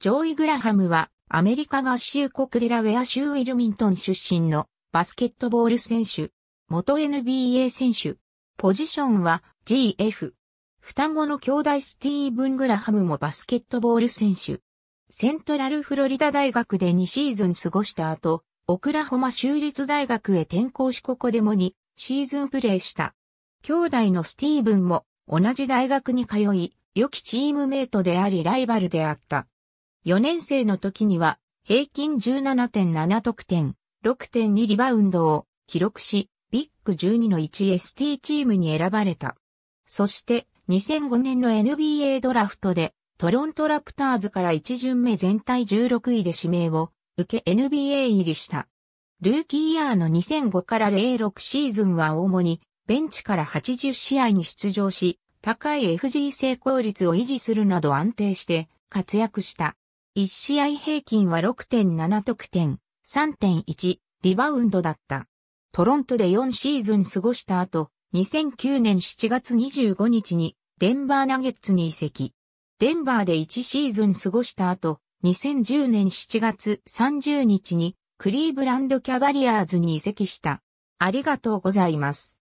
ジョーイ・グラハムはアメリカ合衆国デラウェア州ウィルミントン出身のバスケットボール選手、元 NBA 選手、ポジションは GF。双子の兄弟スティーブン・グラハムもバスケットボール選手。セントラルフロリダ大学で2シーズン過ごした後、オクラホマ州立大学へ転校しここでも2シーズンプレーした。兄弟のスティーブンも同じ大学に通い、良きチームメイトでありライバルであった。4年生の時には平均17.7得点、6.2リバウンドを記録し、ビッグ12の 1ST チームに選ばれた。そして2005年の NBA ドラフトでトロントラプターズから1巡目全体16位で指名を受け NBA 入りした。ルーキーイヤーの2005から06シーズンは主にベンチから80試合に出場し、高い FG 成功率を維持するなど安定して活躍した。1試合平均は6.7得点、3.1リバウンドだった。トロントで4シーズン過ごした後、2009年7月25日にデンバーナゲッツに移籍。デンバーで1シーズン過ごした後、2010年7月30日にクリーブランドキャバリアーズに移籍した。ありがとうございます。